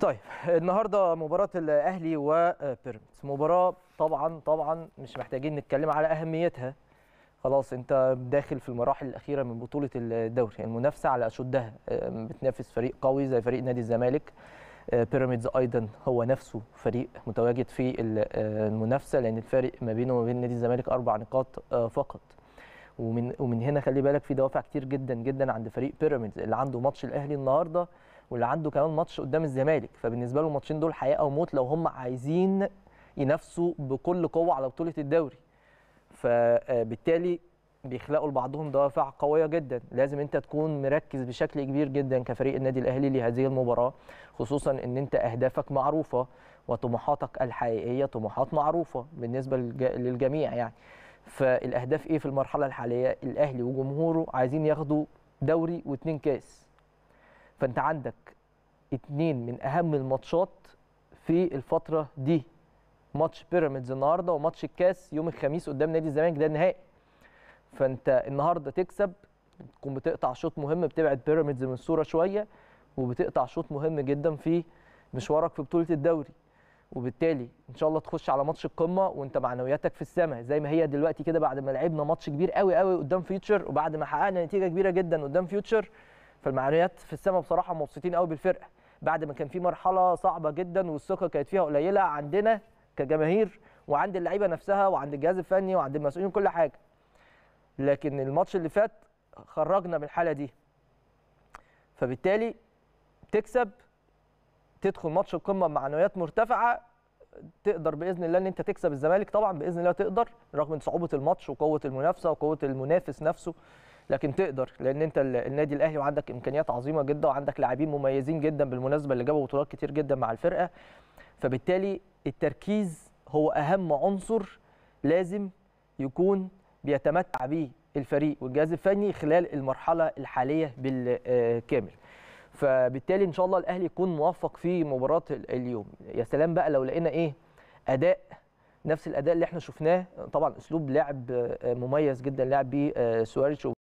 طيب النهارده مباراه الاهلي وبيراميدز مباراه طبعا طبعا مش محتاجين نتكلم على اهميتها خلاص انت داخل في المراحل الاخيره من بطوله الدوري المنافسه على اشدها آه، بتنافس فريق قوي زي فريق نادي الزمالك آه، بيراميدز ايضا هو نفسه فريق متواجد في آه، المنافسه لان الفارق ما بينه وما بين نادي الزمالك اربع نقاط فقط ومن ومن هنا خلي بالك في دوافع كتير جدا جدا عند فريق بيراميدز اللي عنده ماتش الاهلي النهارده واللي عنده كمان ماتش قدام الزمالك فبالنسبه له الماتشين دول حياه او موت لو هم عايزين ينافسوا بكل قوه على بطوله الدوري فبالتالي آه، بيخلقوا لبعضهم دوافع قويه جدا لازم انت تكون مركز بشكل كبير جدا كفريق النادي الاهلي لهذه المباراه خصوصا ان انت اهدافك معروفه وطموحاتك الحقيقيه طموحات معروفه بالنسبه للجميع يعني فالاهداف ايه في المرحله الحاليه الاهلي وجمهوره عايزين ياخدوا دوري واتنين كاس فانت عندك اتنين من اهم الماتشات في الفتره دي ماتش بيراميدز النهارده وماتش الكاس يوم الخميس قدام نادي الزمالك ده النهائي فانت النهارده تكسب تكون بتقطع شوط مهم بتبعد بيراميدز من الصوره شويه وبتقطع شوط مهم جدا في مشوارك في بطوله الدوري وبالتالي ان شاء الله تخش على ماتش القمه وانت معنوياتك في السماء زي ما هي دلوقتي كده بعد ما لعبنا ماتش كبير قوي قوي قدام فيوتشر وبعد ما حققنا نتيجه كبيره جدا قدام فيوتشر فالمعنويات في السماء بصراحه مبسوطين قوي بالفرقه بعد ما كان في مرحله صعبه جدا والثقه كانت فيها قليله عندنا كجماهير وعند اللعيبه نفسها وعند الجهاز الفني وعند المسؤولين كل حاجه لكن الماتش اللي فات خرجنا من الحاله دي فبالتالي تكسب تدخل ماتش القمه بمعنويات مرتفعه تقدر باذن الله ان انت تكسب الزمالك طبعا باذن الله تقدر رغم صعوبه الماتش وقوه المنافسه وقوه المنافس نفسه لكن تقدر لان انت النادي الاهلي وعندك امكانيات عظيمه جدا وعندك لاعبين مميزين جدا بالمناسبه اللي جابوا بطولات كتير جدا مع الفرقه فبالتالي التركيز هو اهم عنصر لازم يكون بيتمتع به الفريق والجهاز الفني خلال المرحله الحاليه بالكامل فبالتالي ان شاء الله الاهلي يكون موفق في مباراه اليوم يا سلام بقى لو لقينا ايه اداء نفس الاداء اللي احنا شفناه طبعا اسلوب لعب مميز جدا لعب بيه آه، سواريتش